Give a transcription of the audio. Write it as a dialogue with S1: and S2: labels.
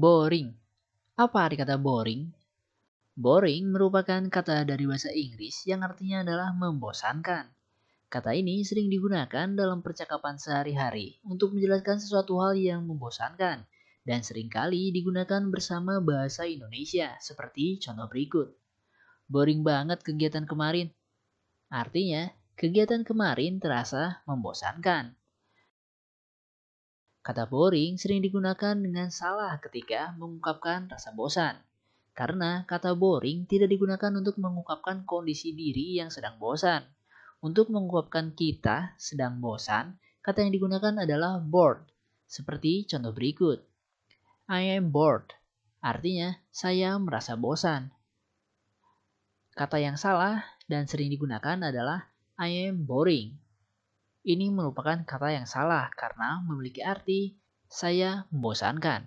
S1: Boring. Apa arti kata boring? Boring merupakan kata dari bahasa Inggris yang artinya adalah membosankan. Kata ini sering digunakan dalam percakapan sehari-hari untuk menjelaskan sesuatu hal yang membosankan dan seringkali digunakan bersama bahasa Indonesia seperti contoh berikut. Boring banget kegiatan kemarin. Artinya, kegiatan kemarin terasa membosankan. Kata boring sering digunakan dengan salah ketika mengungkapkan rasa bosan. Karena kata boring tidak digunakan untuk mengungkapkan kondisi diri yang sedang bosan. Untuk mengungkapkan kita sedang bosan, kata yang digunakan adalah bored. Seperti contoh berikut. I am bored. Artinya, saya merasa bosan. Kata yang salah dan sering digunakan adalah I am boring. Ini merupakan kata yang salah karena memiliki arti saya membosankan.